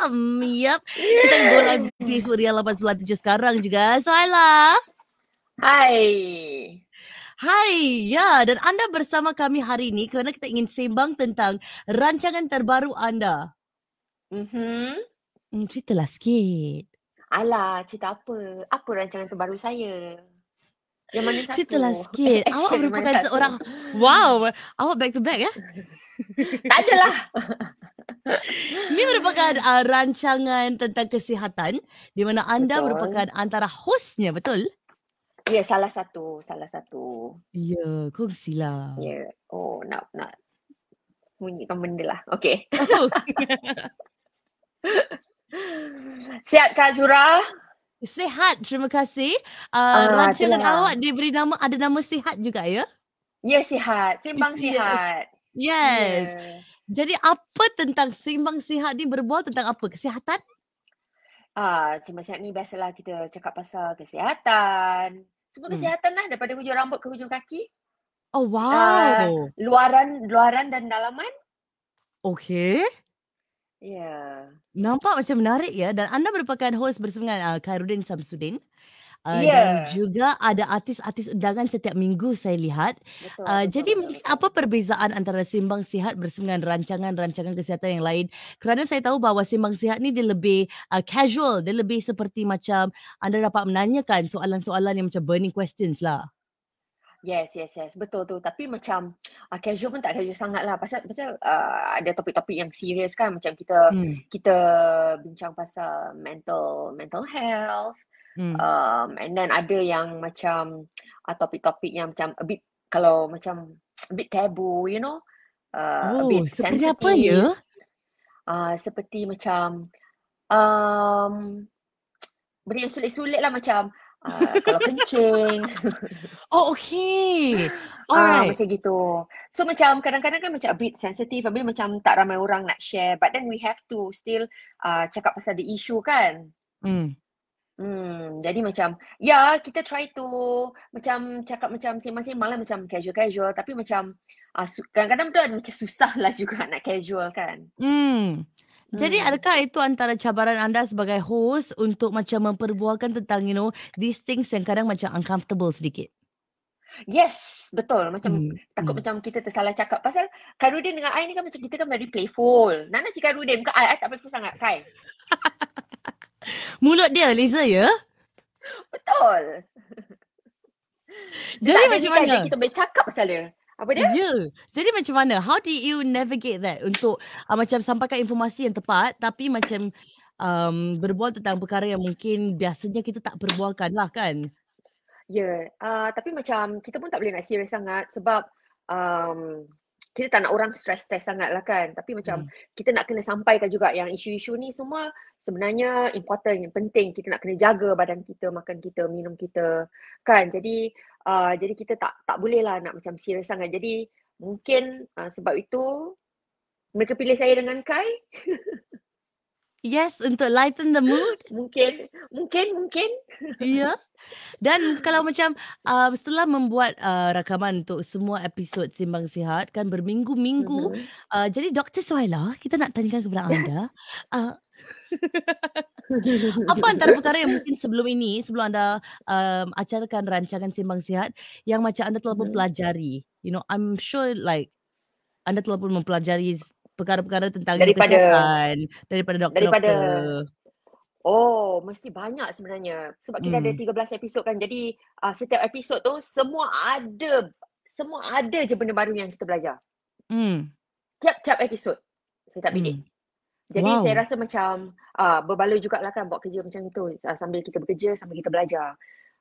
Um, yep. Kita yeah. boleh di Suria 897 sekarang juga. So, Ayla. Hai. Hai, ya dan anda bersama kami hari ini kerana kita ingin sembang tentang rancangan terbaru anda. Mm-hmm. Hmm. Ceritalah sikit. Alah, cerita apa? Apa rancangan terbaru saya? Yang mana satu? Ceritalah sikit. Eh, awak merupakan seorang... Wow, awak back to back ya? tak adalah. Ini merupakan uh, rancangan tentang kesihatan di mana anda betul. merupakan antara hostnya, betul? Ya, yeah, salah satu, salah satu. Ya, yeah, kongsilah. Ya. Yeah. Oh, nak nak bunyikan benda lah. Okay. Oh. Sihat Kak Zura? Sihat, terima kasih. Uh, uh, rancangan itulah. awak diberi nama, ada nama sihat juga ya? Ya, yeah, sihat. Sembang sihat. Yes. yes. Ya. Yeah. Jadi apa tentang seimbang sihat ni berbual tentang apa? Kesihatan? Ah, seimbang sihat ni biasalah kita cakap pasal kesihatan. Semua hmm. kesihatan lah daripada hujung rambut ke hujung kaki. Oh ah, wow. Uh, luaran luaran dan dalaman. Okey. Ya. Yeah. Nampak macam menarik ya dan anda merupakan host bersama dengan uh, ah, Khairuddin Samsudin uh, yeah. dan juga ada artis-artis undangan setiap minggu saya lihat. Betul, uh, betul, jadi betul. mungkin apa perbezaan antara Simbang Sihat bersenggan rancangan-rancangan kesihatan yang lain? Kerana saya tahu bahawa Simbang Sihat ni dia lebih uh, casual, dia lebih seperti macam anda dapat menanyakan soalan-soalan yang macam burning questions lah. Yes, yes, yes. Betul tu. Tapi macam uh, casual pun tak casual sangat lah. Pasal, pasal uh, ada topik-topik yang serius kan. Macam kita hmm. kita bincang pasal mental mental health. Hmm. Um, and then ada yang macam uh, topik-topik yang macam a bit kalau macam a bit tabu, you know. Uh, oh, a bit seperti sensitive. apa ya? Uh, seperti macam um, benda yang sulit-sulit lah macam Ah, kalau kencing. Oh, okay. Ah, uh, macam gitu. So macam kadang-kadang kan macam a bit sensitive. Habis macam tak ramai orang nak share. But then we have to still uh, cakap pasal the issue kan. Hmm. Hmm, jadi macam, ya kita try to macam cakap macam masing-masing malam macam casual-casual tapi macam uh, kadang-kadang tu macam susah lah juga nak casual kan. Hmm. Jadi hmm. adakah itu antara cabaran anda sebagai host untuk macam memperbualkan tentang you know these things yang kadang macam uncomfortable sedikit? Yes, betul. Macam hmm. takut hmm. macam kita tersalah cakap. Pasal Karudin dengan I ni kan macam kita kan very playful. Nana si Karudin. Bukan I, I tak playful sangat, Kai. Mulut dia, Liza, ya? Betul. Jadi macam mana? Kita boleh cakap pasal dia. Apa dia? Ya. Jadi macam mana? How do you navigate that untuk uh, macam sampaikan informasi yang tepat tapi macam um, berbual tentang perkara yang mungkin biasanya kita tak berbualkan lah kan? Ya. Yeah. Uh, tapi macam kita pun tak boleh nak serius sangat sebab um, kita tak nak orang stress-stress sangat lah kan. Tapi macam hmm. kita nak kena sampaikan juga yang isu-isu ni semua sebenarnya important, yang penting. Kita nak kena jaga badan kita, makan kita, minum kita. Kan? Jadi uh, jadi kita tak tak boleh lah nak macam serius sangat jadi mungkin uh, sebab itu mereka pilih saya dengan Kai Yes, untuk lighten the mood. Mungkin, mungkin, mungkin. Ya. Yeah. Dan kalau macam uh, setelah membuat uh, rakaman untuk semua episod Simbang Sihat kan berminggu-minggu. Mm-hmm. Uh, jadi Dr. Suhaila, kita nak tanyakan kepada anda. Uh, apa antara perkara yang mungkin sebelum ini, sebelum anda um, acarakan rancangan Simbang Sihat yang macam anda telah pun mm-hmm. pelajari. You know, I'm sure like anda telah pun mempelajari perkara-perkara tentang daripada, kesihatan daripada doktor. Daripada Oh, mesti banyak sebenarnya. Sebab kita hmm. ada 13 episod kan. Jadi uh, setiap episod tu semua ada semua ada je benda baru yang kita belajar. Hmm. Tiap-tiap episod. Saya tak bini. Hmm. Jadi wow. saya rasa macam uh, berbaloi jugalah kan buat kerja macam itu uh, sambil kita bekerja sambil kita belajar.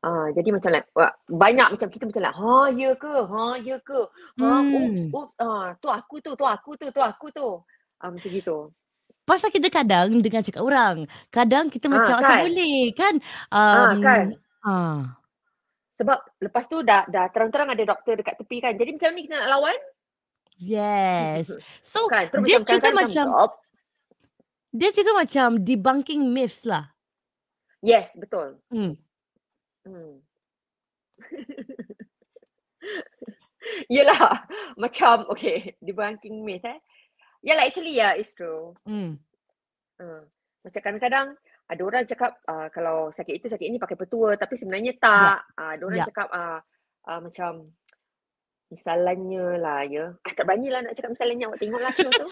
Uh, jadi macam like, banyak macam kita macam like, ha ya ke, ha ya ke, ha hmm. oops, oops, uh, ah, tu aku tu, tu aku tu, tu aku tu. Uh, macam gitu. Pasal kita kadang dengan cakap orang, kadang kita uh, macam kan. boleh kan. Um, uh, kan. Uh. Sebab lepas tu dah, dah terang-terang ada doktor dekat tepi kan. Jadi macam ni kita nak lawan. Yes. Hmm. So kan, dia macam, juga kan, macam, macam dia juga macam debunking myths lah. Yes, betul. Hmm. Hmm. Yelah Macam Okay Debunking myth eh Yelah actually yeah It's true hmm. uh, Macam kadang-kadang Ada orang cakap uh, Kalau sakit itu Sakit ini pakai petua Tapi sebenarnya tak yeah. Ya. uh, Ada orang yeah. cakap uh, uh, Macam Misalannya lah ya. Ah, tak berani lah nak cakap misalannya awak tengok lah show tu.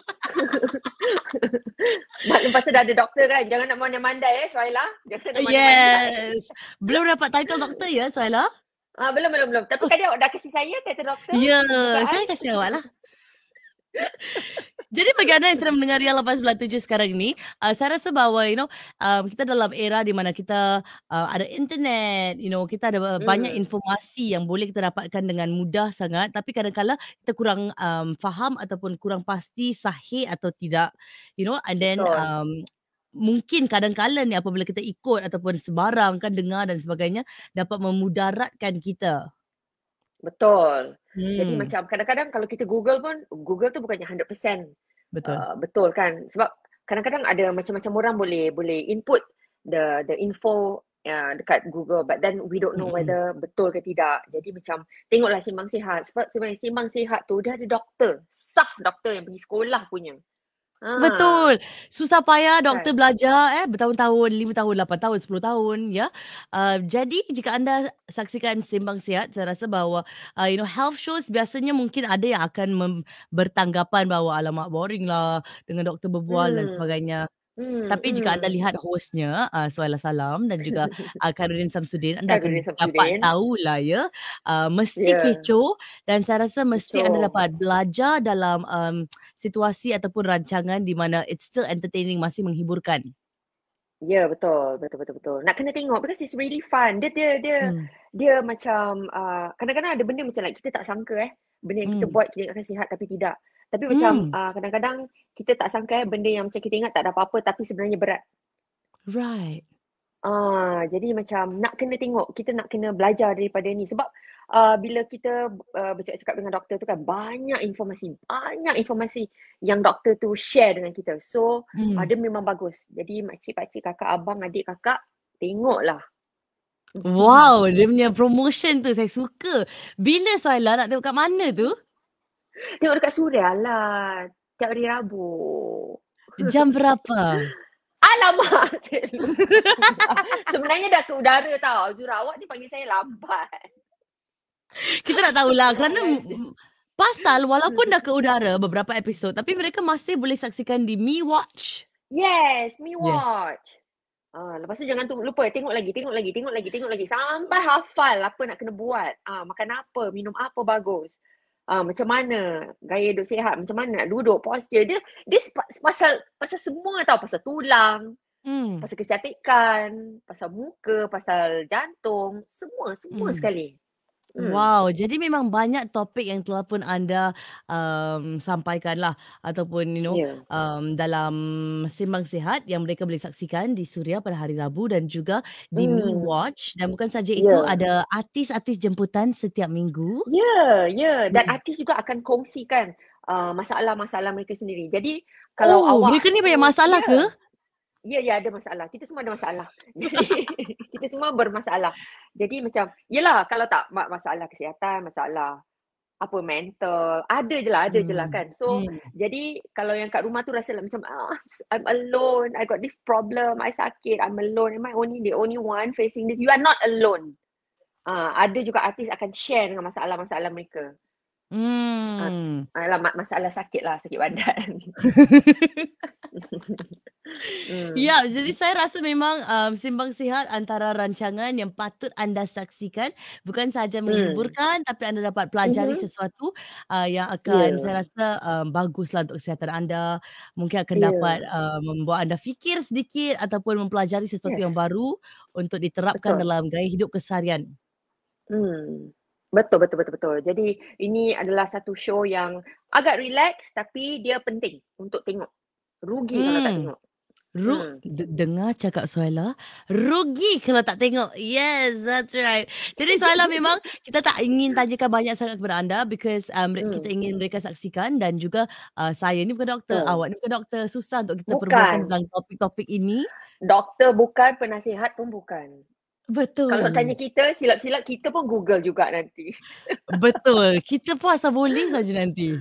Maklum pasal dah ada doktor kan. Jangan nak mana mandai eh Suhaila. Yes. Mandai. Belum dapat title doktor ya Suhaila. Ah, belum, belum, belum. Tapi kan awak dah kasi saya title doktor. Ya, yeah, saya kasi awak lah. Jadi bagi anda yang sedang mendengar Yang 897 sekarang ini? uh, Saya rasa bahawa you know um, Kita dalam era di mana kita uh, Ada internet You know kita ada banyak hmm. informasi Yang boleh kita dapatkan dengan mudah sangat Tapi kadang-kadang kita kurang um, faham Ataupun kurang pasti sahih atau tidak You know and then um, Mungkin kadang-kadang ni apabila kita ikut Ataupun sebarang kan dengar dan sebagainya Dapat memudaratkan kita Betul. Hmm. Jadi macam kadang-kadang kalau kita Google pun Google tu bukannya 100%. Betul. Uh, betul kan? Sebab kadang-kadang ada macam-macam orang boleh boleh input the the info uh, dekat Google but then we don't know hmm. whether betul ke tidak. Jadi macam tengoklah simbang sihat. Sebab simbang sihat tu dia ada doktor, sah doktor yang pergi sekolah punya. Ha. Betul. Ah. Susah payah doktor right. belajar eh bertahun-tahun, lima tahun, lapan tahun, sepuluh tahun ya. Uh, jadi jika anda saksikan sembang sihat saya rasa bahawa uh, you know health shows biasanya mungkin ada yang akan bertanggapan bahawa alamak boring lah dengan doktor berbual hmm. dan sebagainya. Hmm, tapi jika hmm. anda lihat hostnya uh, Suhaila Salam dan juga uh, ah, Karudin Samsudin Anda akan dapat tahu lah ya uh, Mesti yeah. kecoh dan saya rasa mesti kecoh. anda dapat belajar dalam um, situasi ataupun rancangan Di mana it's still entertaining, masih menghiburkan Ya yeah, betul betul betul betul. Nak kena tengok because it's really fun. Dia dia dia hmm. dia macam uh, kadang-kadang ada benda macam like kita tak sangka eh benda yang hmm. kita buat kita akan sihat tapi tidak. Tapi hmm. macam uh, kadang-kadang kita tak sangka eh, benda yang macam kita ingat tak ada apa-apa tapi sebenarnya berat. Right. Ah, uh, jadi macam nak kena tengok, kita nak kena belajar daripada ni sebab uh, bila kita uh, bercakap-cakap dengan doktor tu kan banyak informasi, banyak informasi yang doktor tu share dengan kita. So, hmm. uh, dia memang bagus. Jadi makcik, pakcik, kakak, abang, adik, kakak tengoklah. Wow, dia punya promotion tu saya suka. Bila Soila nak tengok kat mana tu? Tengok dekat Suria lah. Tiap hari Rabu. Jam berapa? Alamak. Sebenarnya dah ke udara tau. Zura awak ni panggil saya lambat. Kita tak tahulah kerana pasal walaupun dah ke udara beberapa episod tapi mereka masih boleh saksikan di Mi Watch. Yes, Mi Watch. Yes. Uh, ah, lepas tu jangan tu, lupa tengok lagi, tengok lagi, tengok lagi, tengok lagi. Sampai hafal apa nak kena buat. Uh, makan apa, minum apa bagus uh, macam mana gaya hidup sihat macam mana nak duduk posture dia dia pasal pasal semua tau pasal tulang hmm. pasal kecantikan pasal muka pasal jantung semua semua hmm. sekali Hmm. Wow, jadi memang banyak topik yang telah pun anda um, sampaikan lah ataupun you know yeah. um, dalam Simbang sehat yang mereka boleh saksikan di Suria pada hari Rabu dan juga di mm. Me Watch dan bukan saja ya. itu yeah. ada artis-artis jemputan setiap minggu. yeah, yeah. dan artis juga akan kongsikan uh, masalah-masalah mereka sendiri. Jadi kalau oh, awak mereka ni banyak masalah yeah. ke? ya ya ada masalah. Kita semua ada masalah. kita semua bermasalah. Jadi macam yalah kalau tak masalah kesihatan, masalah apa mental, ada je lah, ada hmm. je lah hmm. kan. So hmm. jadi kalau yang kat rumah tu rasa lah macam ah, I'm alone, I got this problem, I sakit, I'm alone, am I only the only one facing this? You are not alone. Uh, ada juga artis akan share dengan masalah-masalah mereka. Hmm. Ha, ah, alamak, masalah sakit lah, sakit badan. hmm. Ya, jadi saya rasa memang um, simbang sihat antara rancangan yang patut anda saksikan bukan sahaja hmm. menghiburkan, hmm. tapi anda dapat pelajari mm-hmm. sesuatu uh, yang akan yeah. saya rasa um, baguslah untuk kesihatan anda. Mungkin akan yeah. dapat um, membuat anda fikir sedikit ataupun mempelajari sesuatu yes. yang baru untuk diterapkan Betul. dalam gaya hidup kesarian. Hmm. Betul, betul, betul, betul. Jadi ini adalah satu show yang agak relax tapi dia penting untuk tengok. Rugi hmm. kalau tak hmm. tengok. Ru- hmm. de- dengar cakap Suhaila Rugi kalau tak tengok Yes that's right Jadi Suhaila memang Kita tak ingin tanyakan banyak sangat kepada anda Because um, hmm. kita ingin mereka saksikan Dan juga uh, saya ni bukan doktor hmm. Awak ni bukan doktor Susah untuk kita perbualkan tentang topik-topik ini Doktor bukan Penasihat pun bukan Betul. Kalau tanya kita, silap-silap kita pun Google juga nanti. Betul. Kita pun asal boleh saja nanti.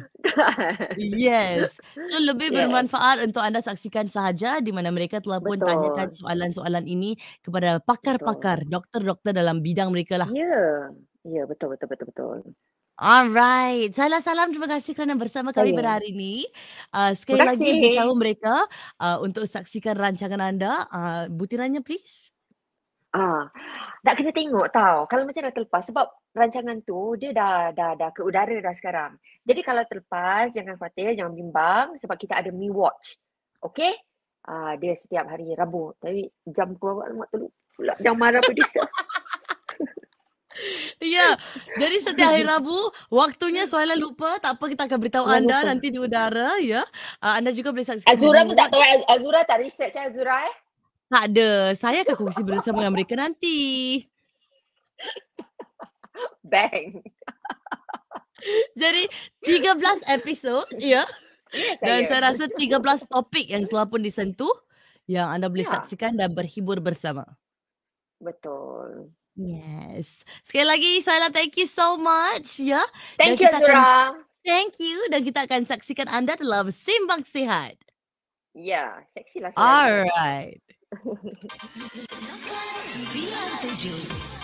yes. So lebih yes. bermanfaat untuk anda saksikan sahaja di mana mereka telah pun tanyakan soalan-soalan ini kepada pakar-pakar, doktor-doktor dalam bidang mereka lah. Ya. Yeah. Ya, yeah, betul, betul, betul, betul. Alright. Salam-salam. Terima kasih kerana bersama kami pada hari ini. Uh, sekali lagi, beritahu mereka uh, untuk saksikan rancangan anda. Uh, butirannya, please. Ah, nak kena tengok tau. Kalau macam dah terlepas sebab rancangan tu dia dah dah dah ke udara dah sekarang. Jadi kalau terlepas jangan khawatir, jangan bimbang sebab kita ada Mi Watch. Okay? Ah, dia setiap hari Rabu. Tapi jam berapa alamat teluk pula. Jangan marah pun dia. Ya. Jadi setiap hari Rabu, waktunya Suhaila lupa, tak apa kita akan beritahu anda nanti di udara ya. Ah, anda juga boleh saksikan. Azura pun tak tahu Azura tak research eh Azura eh. Tak ada. Saya akan kongsi bersama dengan mereka nanti. Bang. Jadi 13 episod ya. Yeah. Dan saya rasa 13 topik yang telah pun disentuh yang anda boleh ya. saksikan dan berhibur bersama. Betul. Yes. Sekali lagi saya thank you so much ya. Yeah. Thank dan you Zura. Akan, thank you dan kita akan saksikan anda dalam Simbang Sihat. Ya, yeah, seksi lah. Alright. Não quero